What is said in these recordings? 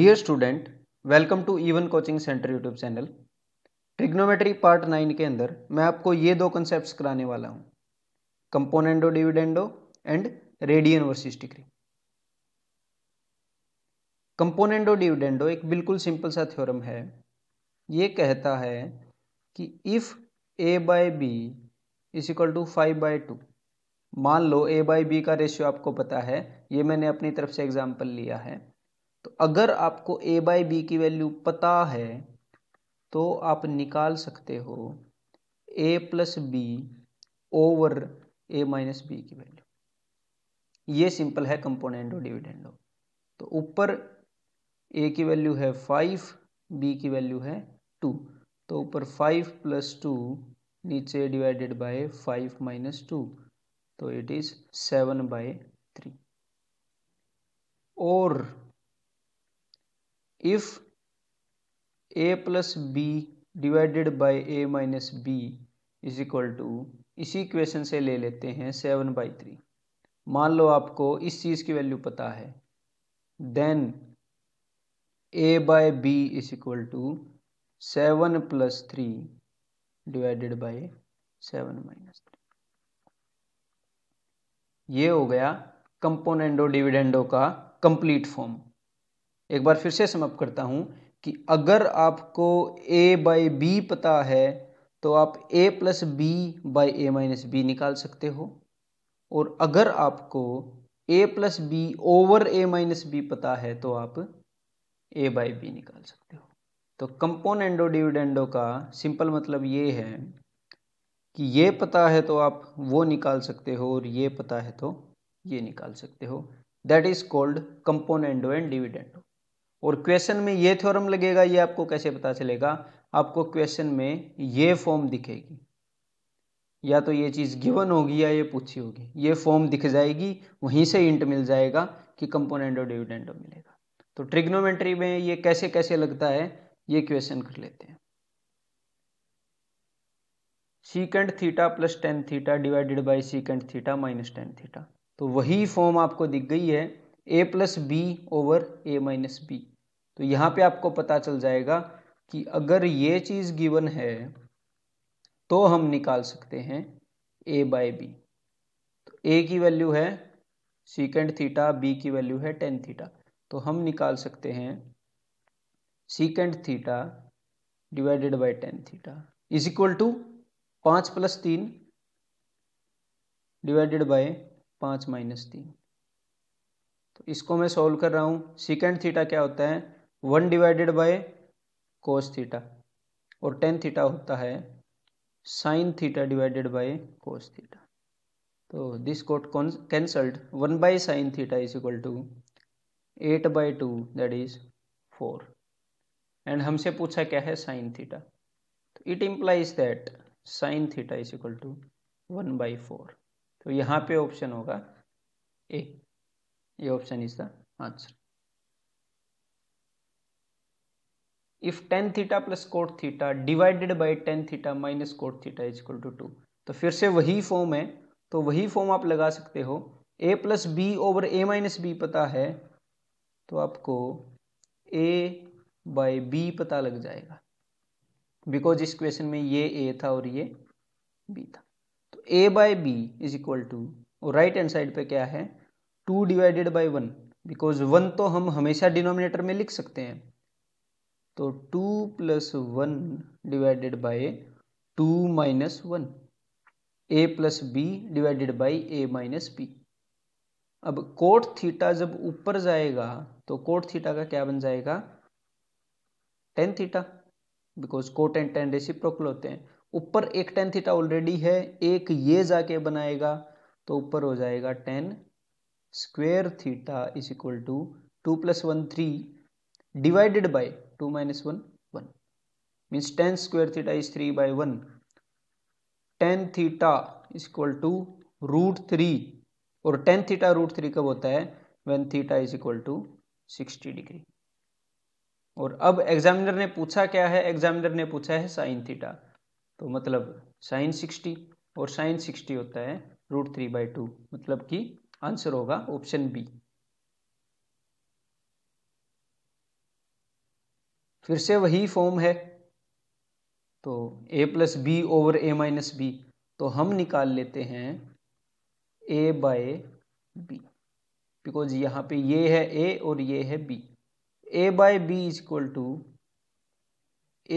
Dear student welcome to even coaching centre YouTube channel trigonometry part nine के अंदर मैं आपको ये दो कॉन्सेप्ट्स कराने वाला हूँ componendo dividendo and radian versus degree componendo dividendo एक बिल्कुल सिंपल सा थ्योरम है ये कहता है कि if A by B is equal to five by two मान लो ए बाई बी का रेशियो आपको पता है ये मैंने अपनी तरफ से एग्जाम्पल लिया है तो अगर आपको ए बाई बी की वैल्यू पता है तो आप निकाल सकते हो A plus B over A minus B की वैल्यू ये सिंपल है कंपोनेंट और डिविडेंडो तो ऊपर ए की वैल्यू है फाइव बी की वैल्यू है टू तो ऊपर फाइव प्लस टू नीचे divided by five minus two तो it is seven by three और if A plus B divided by A minus B is equal to इसी इक्वेशन से ले लेते हैं सेवन बाई थ्री मान लो आपको इस चीज़ की वैल्यू पता है then A by B is equal to seven plus three divided by seven minus three ये हो गया कंपोनेंडो डिविडेंडो का कंप्लीट फॉर्म एक बार फिर से समअप करता हूँ कि अगर आपको ए बाई बी पता है तो आप A plus B by A minus B निकाल सकते हो और अगर आपको A plus B over A minus B पता है तो आप ए बाई बी निकाल सकते हो तो कंपोनेंडो डिविडेंडो का सिंपल मतलब ये है कि ये पता है तो आप वो निकाल सकते हो और ये पता है तो ये निकाल सकते हो that is called componendo and dividendo और क्वेश्चन में ये थ्योरम लगेगा ये आपको कैसे पता चलेगा आपको क्वेश्चन में ये फॉर्म दिखेगी या तो ये चीज़ गिवन होगी या ये पूछी होगी ये फॉर्म दिख जाएगी वहीं से इंट मिल जाएगा कि कंपोनेंट और डिविडेंट मिलेगा तो ट्रिग्नोमेट्री में ये कैसे कैसे लगता है ये क्वेश्चन कर लेते हैं secant theta plus tan theta divided by secant theta minus tan theta तो वही फॉर्म आपको दिख गई है A plus B over A minus B तो यहाँ पे आपको पता चल जाएगा कि अगर ये चीज़ गिवन है तो हम निकाल सकते हैं ए बाय बी तो ए की वैल्यू है सीकेंड थीटा बी की वैल्यू है टेन थीटा तो हम निकाल सकते हैं secant theta divided by tan theta is equal to पाँच प्लस तीन डिवाइडेड बाय पाँच माइनस तीन तो इसको मैं सोल्व कर रहा हूँ सिकेंड थीटा क्या होता है one divided by cos theta और टेन थीटा होता है sine theta divided by cos theta तो this got cancelled one by sine theta is equal to eight by two that is four and हमसे पूछा क्या है साइन थीटा तो it implies that sine theta is equal to one by four तो यहाँ पे option होगा A A option is the answer. If tan theta plus cot theta divided by tan theta minus cot theta is equal to two तो फिर से वही form है तो वही फॉर्म आप लगा सकते हो A plus B over A minus B पता है तो आपको ए बाय बी पता लग जाएगा बिकॉज इस क्वेश्चन में ये ए था और ये बी था तो A by B is equal to और राइट हैंड साइड पे क्या है two divided by one because one तो हम हमेशा डिनोमिनेटर में लिख सकते हैं तो two plus one divided by two minus one A plus B divided by A minus B अब कोट थीटा जब ऊपर जाएगा तो कोट थीटा का क्या बन जाएगा tan theta because cot and tan reciprocal होते हैं ऊपर एक टेन थीटा ऑलरेडी है एक ये जाके बनाएगा तो ऊपर हो जाएगा tan square theta is equal to two plus one three divided by two minus one one means tan square theta is three by one tan theta is equal to root three और tan theta root three कब होता है when theta is equal to sixty degree और अब examiner ने पूछा क्या है एग्जामिनर ने पूछा है साइन थीटा तो मतलब साइन सिक्सटी और साइन सिक्सटी होता है रूट थ्री बाई टू मतलब कि आंसर होगा ऑप्शन बी फिर से वही फॉर्म है तो A plus B over A minus B तो हम निकाल लेते हैं ए बाय बी बिकॉज यहाँ पे ये है ए और ये है B A by B is equal to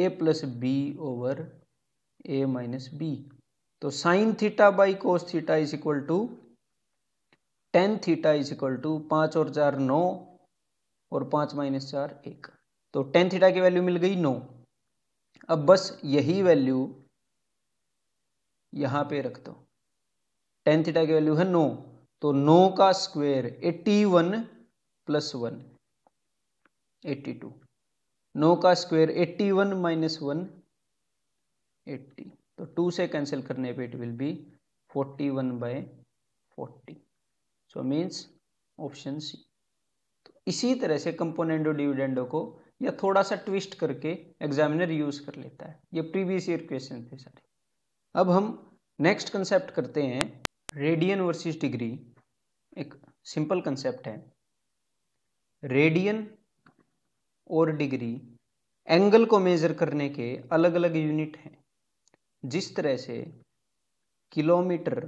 A plus B over A minus B तो sine theta by cos theta is equal to tan theta is equal to पाँच और चार नौ और पाँच माइनस चार एक तो टेन थीटा की वैल्यू मिल गई नौ अब बस यही वैल्यू यहाँ पे रख दो टेन थीटा की वैल्यू है नौ तो नौ का square eighty one plus one eighty two नौ का square eighty one minus one eighty तो टू से कैंसिल करने पे it will be forty one by forty so means option C तो इसी तरह से कंपोनेंडो डिविडेंडो को या थोड़ा सा ट्विस्ट करके एग्जामिनर यूज कर लेता है ये प्रीवियस ईयर क्वेश्चन थे सारे अब हम नेक्स्ट कंसेप्ट करते हैं रेडियन वर्सेस डिग्री एक सिंपल कंसेप्ट है रेडियन और डिग्री एंगल को मेजर करने के अलग अलग यूनिट हैं जिस तरह से किलोमीटर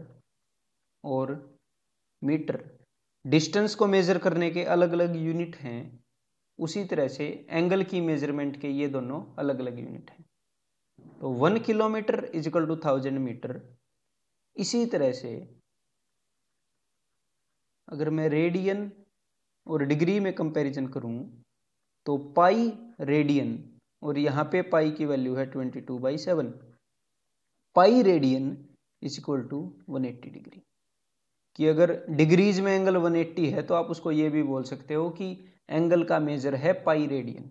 और मीटर डिस्टेंस को मेज़र करने के अलग अलग यूनिट हैं उसी तरह से एंगल की मेजरमेंट के ये दोनों अलग अलग यूनिट हैं तो one kilometre is equal to thousand metre इसी तरह से अगर मैं रेडियन और डिग्री में कंपैरिजन करूं तो पाई रेडियन और यहां पे पाई की वैल्यू है twenty two by seven pi radian is equal to one eighty degree कि अगर डिग्रीज में एंगल 180 है तो आप उसको ये भी बोल सकते हो कि एंगल का मेजर है पाई रेडियन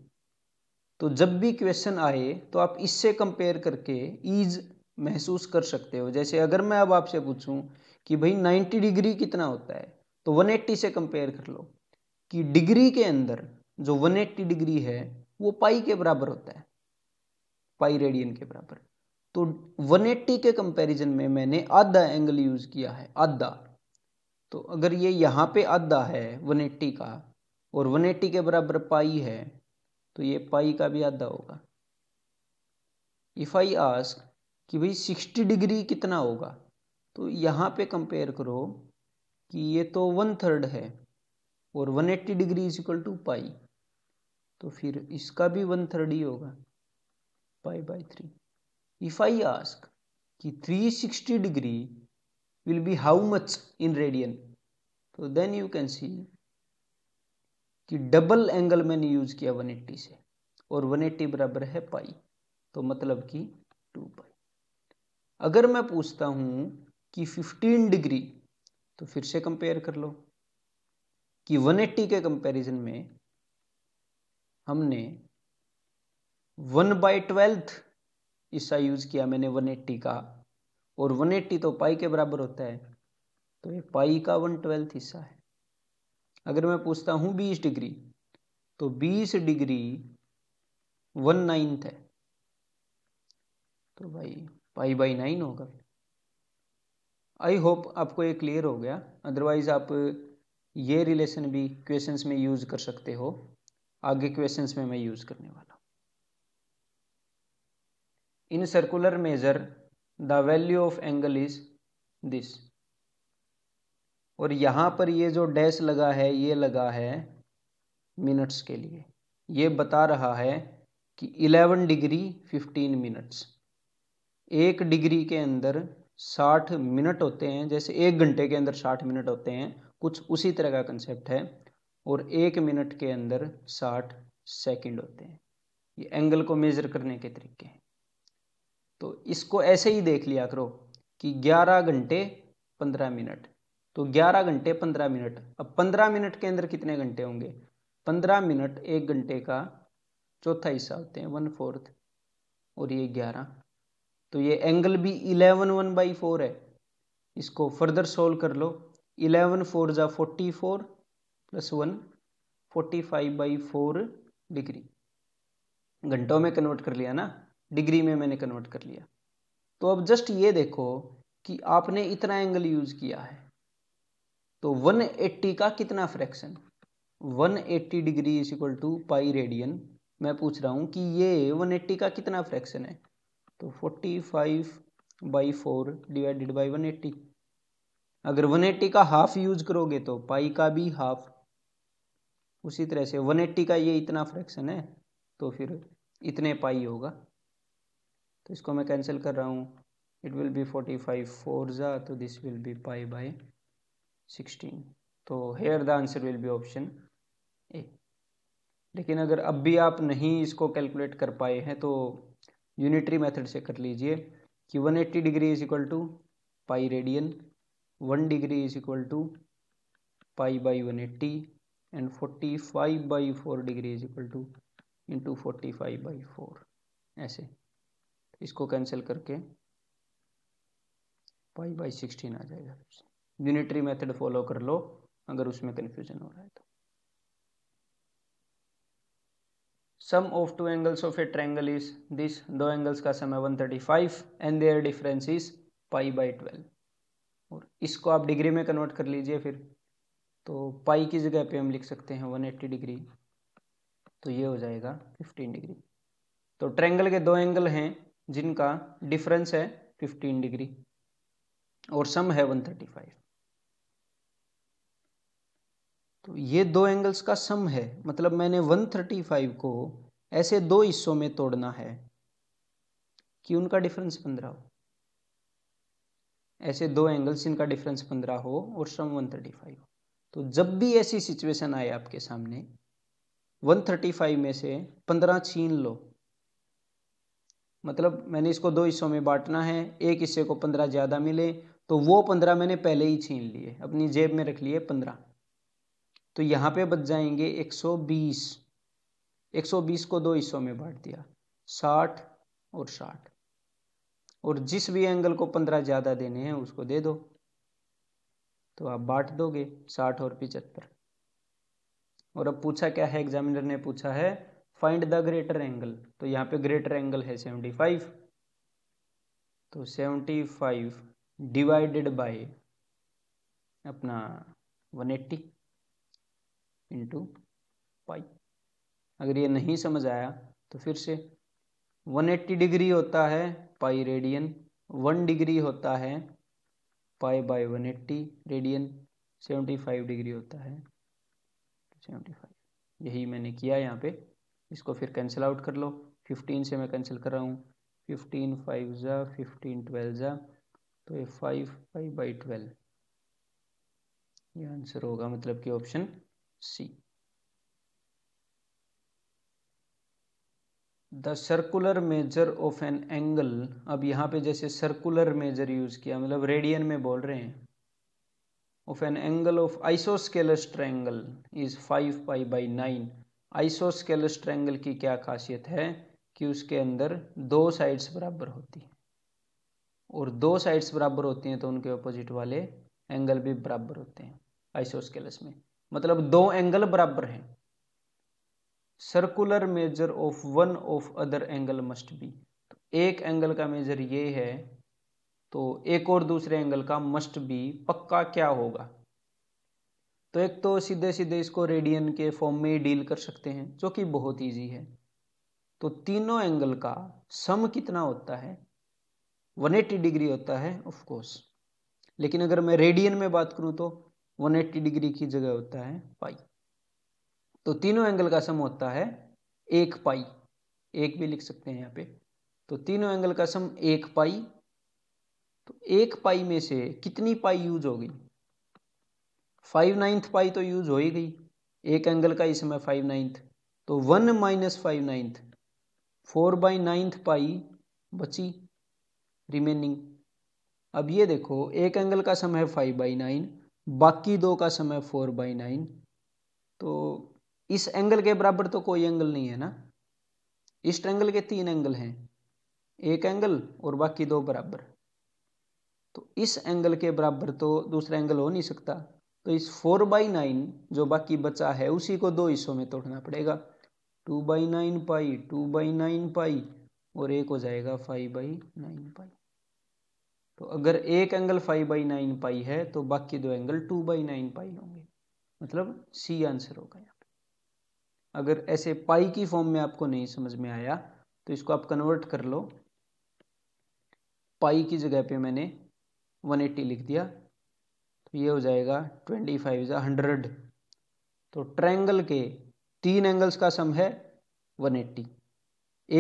तो जब भी क्वेश्चन आए तो आप इससे कंपेयर करके ईज महसूस कर सकते हो जैसे अगर मैं अब आपसे पूछूं कि भाई 90 डिग्री कितना होता है तो 180 से कंपेयर कर लो कि डिग्री के अंदर जो 180 डिग्री है वो पाई के बराबर होता है पाई रेडियन के बराबर तो 180 के कंपैरिजन में मैंने आधा एंगल यूज किया है आधा तो अगर ये यहाँ पे आधा है वन एट्टी का और वन एट्टी के बराबर पाई है तो ये पाई का भी आधा होगा इफ़ आई आस्क कि भाई सिक्सटी डिग्री कितना होगा तो यहाँ पे कंपेयर करो कि ये तो वन थर्ड है और one eighty degree is equal to pi तो फिर इसका भी वन थर्ड ही होगा pi by three if I ask कि sixty degree will be how much in radian तो देन यू कैन सी कि डबल एंगल मैंने यूज किया 180 से और 180 बराबर है पाई तो मतलब कि 2 पाई अगर मैं पूछता हूं कि 15 डिग्री तो फिर से कंपेयर कर लो कि 180 के कंपैरिजन में हमने वन बाई ट्वेल्थ हिस्सा यूज किया मैंने 180 का और 180 तो पाई के बराबर होता है तो ये पाई का वन ट्वेल्थ हिस्सा है अगर मैं पूछता हूं बीस डिग्री तो बीस डिग्री वन नाइन्थ है तो भाई पाई बाई नाइन होगा आई होप आपको ये क्लियर हो गया अदरवाइज आप ये रिलेशन भी क्वेश्चंस में यूज़ कर सकते हो आगे क्वेश्चंस में मैं यूज़ करने वाला in circular measure the value of angle is this और यहाँ पर ये जो डैश लगा है ये लगा है मिनट्स के लिए ये बता रहा है कि 11 डिग्री 15 मिनट्स एक डिग्री के अंदर 60 मिनट होते हैं जैसे एक घंटे के अंदर 60 मिनट होते हैं कुछ उसी तरह का कंसेप्ट है और एक मिनट के अंदर 60 सेकंड होते हैं ये एंगल को मेज़र करने के तरीके हैं तो इसको ऐसे ही देख लिया करो कि 11 घंटे 15 मिनट तो 11 घंटे 15 मिनट अब 15 मिनट के अंदर कितने घंटे होंगे 15 मिनट एक घंटे का चौथा हिस्सा होते हैं वन फोर्थ और ये 11 तो ये एंगल भी 11 वन बाई फोर है इसको फर्दर सोल्व कर लो 11 फोर जा forty four plus one forty five by four degree घंटों में कन्वर्ट कर लिया ना डिग्री में मैंने कन्वर्ट कर लिया तो अब जस्ट ये देखो कि आपने इतना एंगल यूज किया है तो 180 का कितना fraction 180 degree is equal to pi radian मैं पूछ रहा हूं कि ये 180 का कितना फ्रैक्शन है तो 45 five by four divided by one अगर 180 का हाफ यूज करोगे तो पाई का भी हाफ उसी तरह से 180 का ये इतना फ्रैक्शन है तो फिर इतने पाई होगा तो इसको मैं कैंसिल कर रहा हूँ it will be forty five four ज़ा तो this will be pi by sixteen तो here the answer will be option A लेकिन अगर अब भी आप नहीं इसको कैलकुलेट कर पाए हैं तो यूनिटरी मेथड से कर लीजिए कि 180 degree is equal to pi radian 1 degree is equal to pi by 180 and 45 by four degree is equal to into five by four ऐसे इसको कैंसिल करके पाई बाई सिक्सटीन आ जाएगा यूनिटरी मेथड फॉलो कर लो अगर उसमें कन्फ्यूजन हो रहा है तो sum of two angles of a triangle is this दो एंगल्स का सम है 135 and their difference is pi by twelve और इसको आप डिग्री में कन्वर्ट कर लीजिए फिर तो पाई की जगह पे हम लिख सकते हैं 180 डिग्री तो ये हो जाएगा 15 डिग्री तो ट्रैंगल के दो एंगल हैं जिनका डिफरेंस है 15 डिग्री और सम है 135 तो ये दो एंगल्स का सम है मतलब मैंने 135 को ऐसे दो हिस्सों में तोड़ना है कि उनका डिफरेंस 15 हो ऐसे दो एंगल्स इनका डिफरेंस 15 हो और सम 135 हो तो जब भी ऐसी सिचुएशन आए आपके सामने 135 में से 15 छीन लो मतलब मैंने इसको दो हिस्सों में बांटना है एक हिस्से को पंद्रह ज़्यादा मिले तो वो पंद्रह मैंने पहले ही छीन लिए अपनी जेब में रख लिए पंद्रह तो यहाँ पे बच जाएंगे एक सौ बीस एक सौ बीस को दो हिस्सों में बांट दिया साठ और साठ और जिस भी एंगल को पंद्रह ज़्यादा देने हैं उसको दे दो तो आप बांट दोगे साठ और पिचहत्तर और अब पूछा क्या है एग्जामिनर ने पूछा है फाइंड द ग्रेटर एंगल तो यहाँ पे ग्रेटर एंगल है सेवेंटी फाइव तो सेवेंटी फाइव डिवाइडेड बाय अपना वन एट्टी इंटू पाई अगर ये नहीं समझ आया तो फिर से वन एट्टी डिग्री होता है पाई रेडियन वन डिग्री होता है pi by one eighty radian seventy five degree होता है सेवेंटी फाइव यही मैंने किया यहाँ पे इसको फिर कैंसिल आउट कर लो फिफ्टीन से मैं कैंसिल कर रहा हूँ फिफ्टीन फाइव ज़ा फिफ्टीन ट्वेल्व ज़ा तो ये फाइव फाइव बाई ट्वेल्व ये आंसर होगा मतलब कि option C the circular measure of an angle अब यहाँ पे जैसे सर्कुलर मेजर यूज़ किया मतलब रेडियन में बोल रहे हैं of an angle of isosceles triangle is five pi by nine isosceles triangle की क्या खासियत है कि उसके अंदर दो साइड्स बराबर होती हैं और दो साइड्स बराबर होती हैं तो उनके ऑपोजिट वाले एंगल भी बराबर होते हैं आइसोस्केलस में मतलब दो एंगल बराबर हैं circular measure of one of other angle must be तो एक एंगल का मेजर ये है तो एक और दूसरे एंगल का मस्ट बी पक्का क्या होगा तो एक तो सीधे सीधे इसको रेडियन के फॉर्म में ही डील कर सकते हैं जो कि बहुत ईजी है तो तीनों एंगल का सम कितना होता है 180 डिग्री होता है ऑफ कोर्स लेकिन अगर मैं रेडियन में बात करूं तो 180 डिग्री की जगह होता है पाई तो तीनों एंगल का सम होता है एक पाई एक भी लिख सकते हैं यहाँ पे तो तीनों एंगल का सम एक पाई तो एक पाई में से कितनी पाई यूज होगी फाइव नाइन्थ पाई तो यूज़ हो ही गई एक एंगल का समय फाइव नाइन्थ तो one minus five ninth four by ninth pi बची रिमेनिंग अब ये देखो एक एंगल का समय है फाइव बाई नाइन बाकी दो का समय है फोर बाई नाइन तो इस एंगल के बराबर तो कोई एंगल नहीं है ना इस ट्रेंगल के तीन एंगल हैं एक एंगल और बाकी दो बराबर तो इस एंगल के बराबर तो दूसरा एंगल हो नहीं सकता तो इस फोर बाई नाइन जो बाकी बचा है उसी को दो हिस्सों में तोड़ना पड़ेगा two by nine pi two by nine pi और एक हो जाएगा फाइव बाई नाइन पाई तो अगर एक angle five by nine pi है तो बाकी दो angle two by nine pi होंगे मतलब सी आंसर होगा यहाँ पे अगर ऐसे पाई की फॉर्म में आपको नहीं समझ में आया तो इसको आप कन्वर्ट कर लो पाई की जगह पे मैंने 180 लिख दिया ये हो जाएगा ट्वेंटी फाइव इज हंड्रेड तो ट्रायंगल के तीन एंगल्स का सम है वन एट्टी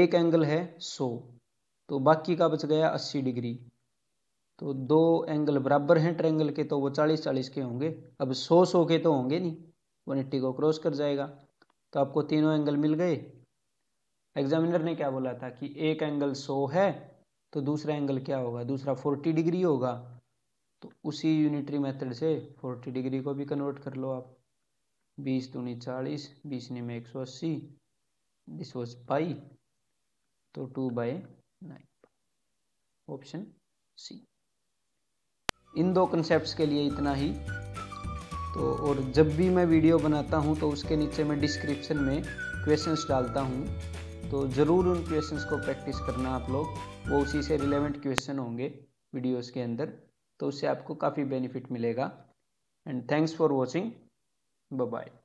एक एंगल है सौ तो बाकी का बच गया अस्सी डिग्री तो दो एंगल बराबर हैं ट्रैंगल के तो वो चालीस चालीस के होंगे अब सौ सौ के तो होंगे नहीं वन एट्टी को क्रॉस कर जाएगा तो आपको तीनों एंगल मिल गए एग्जामिनर ने क्या बोला था कि एक एंगल सौ है तो दूसरा एंगल क्या होगा दूसरा फोर्टी डिग्री होगा तो उसी यूनिटरी मेथड से फोर्टी डिग्री को भी कन्वर्ट कर लो आप बीस दूनी चालीस बीस ने में एक सौ अस्सी दिस वॉज पाई तो two by nine option C इन दो कंसेप्ट के लिए इतना ही तो और जब भी मैं वीडियो बनाता हूँ तो उसके नीचे मैं डिस्क्रिप्शन में क्वेश्चंस डालता हूँ तो ज़रूर उन क्वेश्चंस को प्रैक्टिस करना आप लोग वो उसी से रिलेवेंट क्वेश्चन होंगे वीडियोस के अंदर तो उससे आपको काफ़ी बेनिफिट मिलेगा and thanks for watching bye